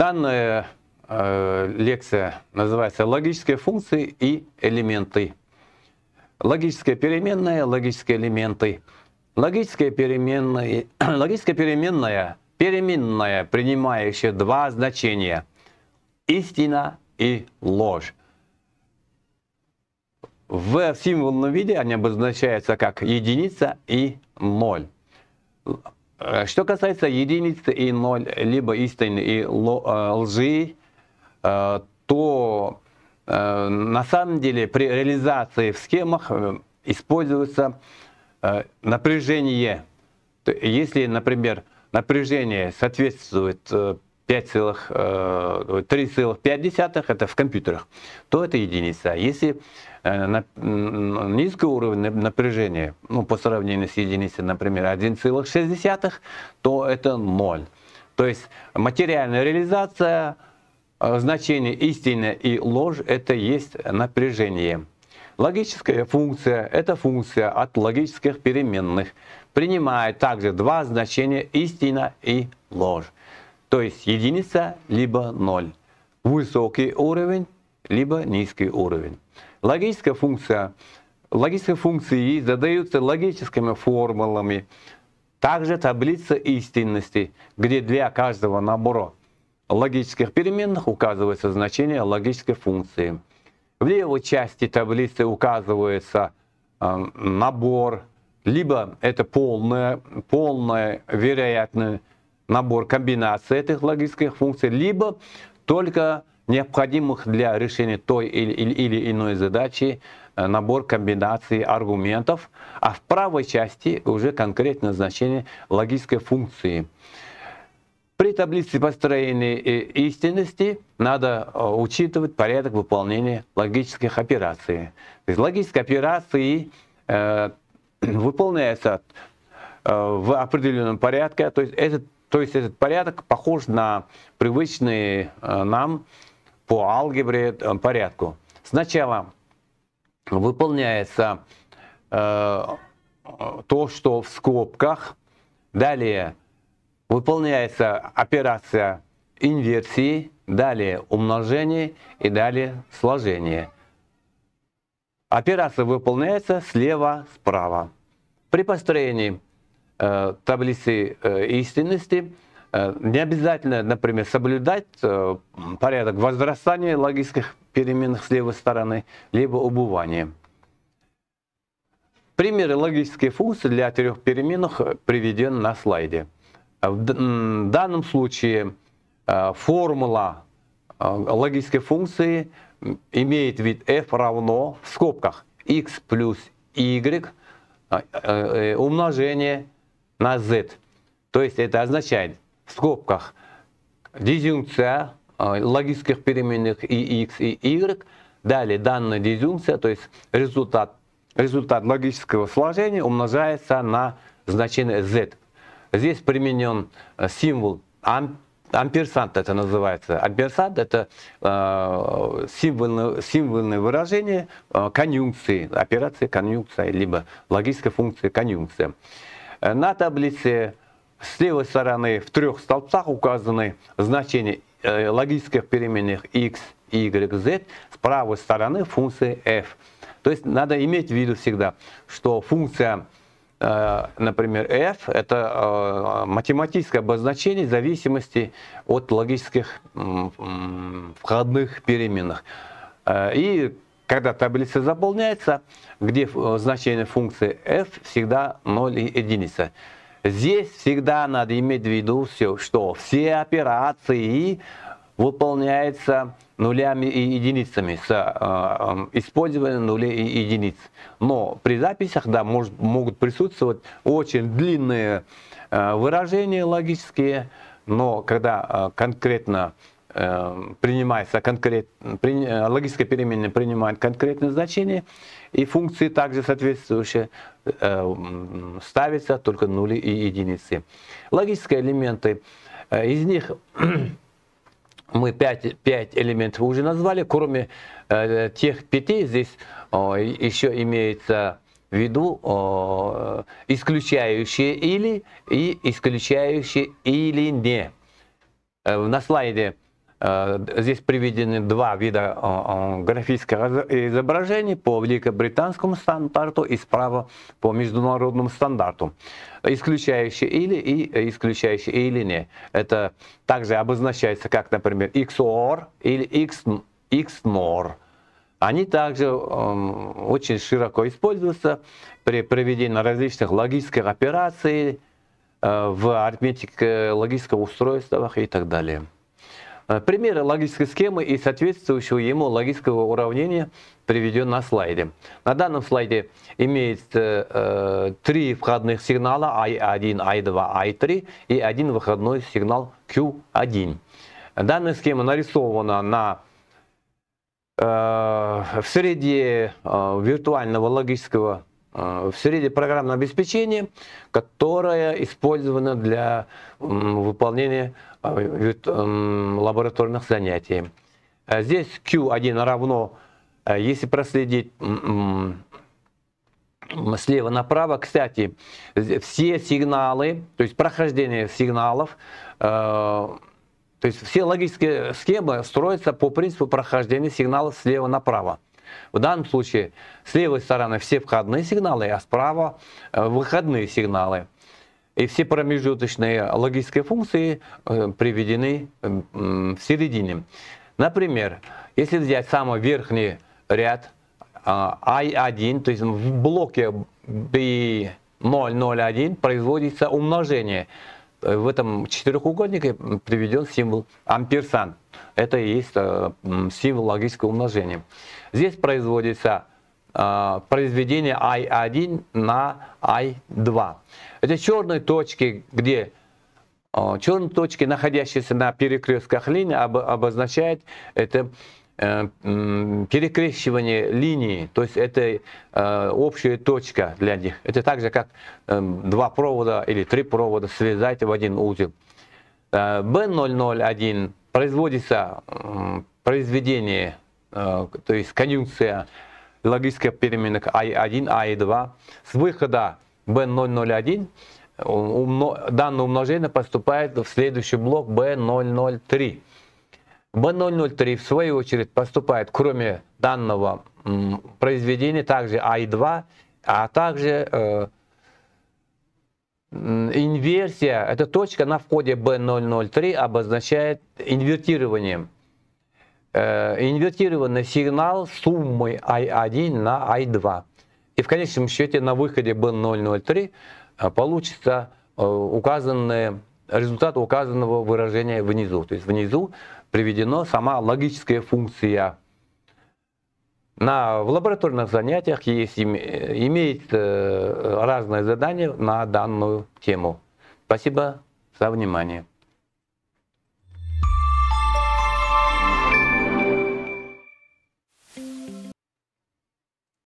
Данная э, лекция называется «Логические функции и элементы». Логическая переменная, логические элементы. Логическая переменная, логическая переменная, переменная, принимающая два значения – истина и ложь. В символном виде они обозначаются как единица и ноль. Э, что касается единицы и ноль, либо истины и э, лжи, э, то на самом деле при реализации в схемах используется напряжение. Если, например, напряжение соответствует 3,5 э, это в компьютерах, то это единица. Если э, на низкий уровень напряжения, ну, по сравнению с единицей, например, 1,6, то это 0. То есть материальная реализация, э, значение истины и ложь – это есть напряжение. Логическая функция – это функция от логических переменных. Принимает также два значения – истина и ложь. То есть единица либо ноль. Высокий уровень либо низкий уровень. Логическая функция. Логические функции задаются логическими формулами. Также таблица истинности, где для каждого набора логических переменных указывается значение логической функции. В левой части таблицы указывается э, набор, либо это полная, полная вероятная набор комбинаций этих логических функций, либо только необходимых для решения той или, или, или иной задачи э, набор комбинаций аргументов, а в правой части уже конкретное значение логической функции. При таблице построения э, истинности надо э, учитывать порядок выполнения логических операций. То есть логические операции э, выполняются в определенном порядке, то есть этот то есть этот порядок похож на привычный э, нам по алгебре э, порядку. Сначала выполняется э, то, что в скобках. Далее выполняется операция инверсии, далее умножение и далее сложение. Операция выполняется слева-справа. При построении Э, таблицы э, истинности, э, не обязательно, например, соблюдать порядок возрастания логических переменных с левой стороны, либо убывания. Примеры логических функций для трех переменных приведен на слайде. В данном случае формула логической функции имеет вид f равно в скобках x плюс y умножение на z. То есть это означает в скобках дизюнкция э, логических переменных и x, и y. Далее данная дизюнкция, то есть результат, результат логического сложения умножается на значение z. Здесь применен э, символ амп, амперсант, это называется. Амперсант – это э, символьное, символьное выражение э, конъюнкции, операции конъюнкция, либо логической функции конъюнкция. Э, на таблице с левой стороны в трех столбцах указаны значения э, логических переменных x, y, z, с правой стороны функции f. То есть надо иметь в виду всегда, что функция, э, например, f – это математическое обозначение зависимости от логических входных переменных. И когда таблица заполняется, где э, значение функции f всегда 0 и 1, Здесь всегда надо иметь в виду все, что все операции выполняются нулями и единицами, с э, э, использованием нулей и единиц. Но при записях да, может, могут присутствовать очень длинные э, выражения логические, но когда э, конкретно э, Эм, принимается конкрет, при, э, логическое переменное принимает конкретное значение, и функции также соответствующие э, ставятся только нули и единицы. Логические элементы, э, из них мы 5, 5 элементов уже назвали, кроме э, тех 5, здесь о, э, еще имеется в виду о, э, исключающие или и исключающие или не. Э, на слайде Э, здесь приведены два вида э, э, графических изображений по великобританскому стандарту и справа по международному стандарту. Исключающие или и исключающие или не. Это также обозначается как, например, XOR или XNOR. Они также эм, очень широко используются при проведении различных логических операций в арифметике логических устройствах и так далее. Э, примеры логической схемы и соответствующего ему логического уравнения приведен на слайде. На данном слайде имеется э, три входных сигнала I1, I2, I3 и один выходной сигнал Q1. Данная схема нарисована на э, в среде э, виртуального логического а, в среде программного обеспечения, которое использовано для выполнения а, лабораторных занятий. А здесь Q1 равно, если проследить слева направо, кстати, все сигналы, то есть прохождение сигналов, то есть все логические схемы строятся по принципу прохождения сигнала слева направо. В данном случае с левой стороны все входные сигналы, а справа э, выходные сигналы. И все промежуточные логические функции э, приведены э, в середине. Например, если взять самый верхний ряд I1, а, то есть в блоке B001 производится умножение. В этом четырехугольнике приведен символ амперсант. Это и есть э, символ логического умножения. Здесь производится э, произведение I1 на I2. Это черные точки, где э, черные точки, находящиеся на перекрестках линий, обозначают это перекрещивание линии, то есть это общая точка для них. Это так же, как два провода или три провода связать в один узел. B001 производится произведение, э, то есть конъюнкция логических переменных i1, а i2 а с выхода b001 данное умножение поступает в следующий блок B003. B003 в свою очередь поступает, кроме данного произведения, также I2, а, а также э, Инверсия, эта точка на входе B003 обозначает инвертирование. Э, инвертированный сигнал суммы I1 на I2. И в конечном счете на выходе B003 э, получится э, указанный результат указанного выражения внизу. То есть внизу приведена сама логическая функция на, в лабораторных занятиях есть, имеет э, разные задания на данную тему. Спасибо за внимание.